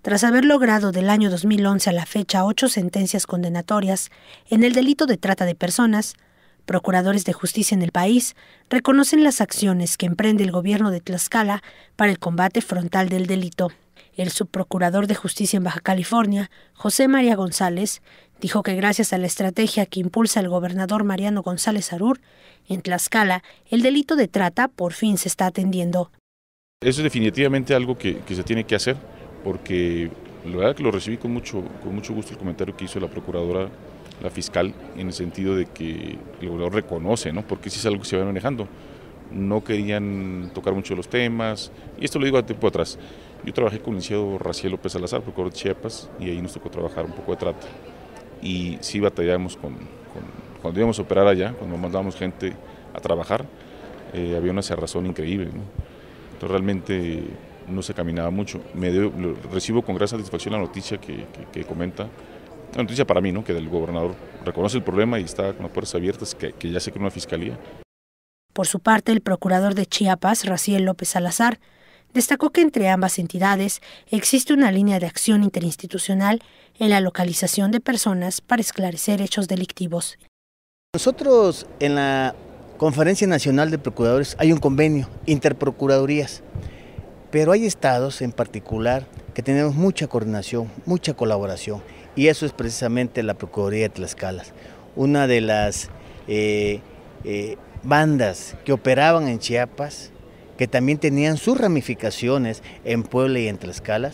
Tras haber logrado del año 2011 a la fecha ocho sentencias condenatorias en el delito de trata de personas, procuradores de justicia en el país reconocen las acciones que emprende el gobierno de Tlaxcala para el combate frontal del delito. El subprocurador de justicia en Baja California, José María González, dijo que gracias a la estrategia que impulsa el gobernador Mariano González Arur, en Tlaxcala el delito de trata por fin se está atendiendo. Eso es definitivamente algo que se tiene que hacer porque la verdad que lo recibí con mucho, con mucho gusto el comentario que hizo la procuradora, la fiscal, en el sentido de que el gobernador reconoce, ¿no? porque sí es algo que se va manejando. No querían tocar mucho los temas, y esto lo digo a tiempo atrás. Yo trabajé con el licenciado Raciel López Salazar, procurador de Chiapas, y ahí nos tocó trabajar un poco de trato, Y sí batallamos con, cuando íbamos a operar allá, cuando mandábamos gente a trabajar, eh, había una cerrazón increíble. Entonces realmente no se caminaba mucho. Me recibo con gran satisfacción la noticia que, comenta, la noticia para mí, ¿no? que el gobernador reconoce el problema y está con las puertas abiertas, que, que ya se creó una fiscalía. Por su parte, el procurador de Chiapas, Raciel López Salazar, destacó que entre ambas entidades existe una línea de acción interinstitucional en la localización de personas para esclarecer hechos delictivos. Nosotros en la Conferencia Nacional de Procuradores hay un convenio, interprocuradurías. Pero hay estados en particular que tenemos mucha coordinación, mucha colaboración y eso es precisamente la Procuraduría de Tlaxcala. Una de las eh, eh, bandas que operaban en Chiapas, que también tenían sus ramificaciones en Puebla y en Tlaxcala,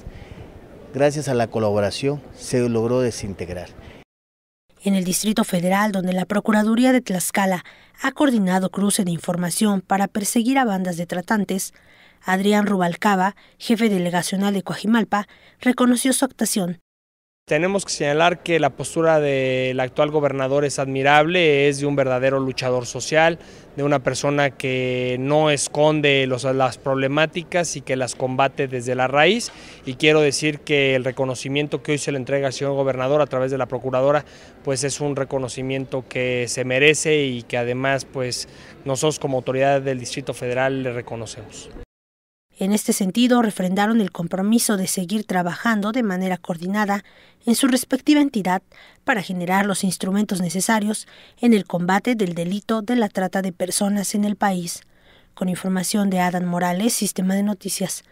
gracias a la colaboración se logró desintegrar. En el Distrito Federal, donde la Procuraduría de Tlaxcala ha coordinado cruce de información para perseguir a bandas de tratantes, Adrián Rubalcaba, jefe delegacional de Coajimalpa, reconoció su actuación. Tenemos que señalar que la postura del actual gobernador es admirable, es de un verdadero luchador social, de una persona que no esconde las problemáticas y que las combate desde la raíz. Y quiero decir que el reconocimiento que hoy se le entrega al señor gobernador a través de la procuradora, pues es un reconocimiento que se merece y que además pues nosotros como autoridad del Distrito Federal le reconocemos. En este sentido, refrendaron el compromiso de seguir trabajando de manera coordinada en su respectiva entidad para generar los instrumentos necesarios en el combate del delito de la trata de personas en el país. Con información de Adán Morales, Sistema de Noticias.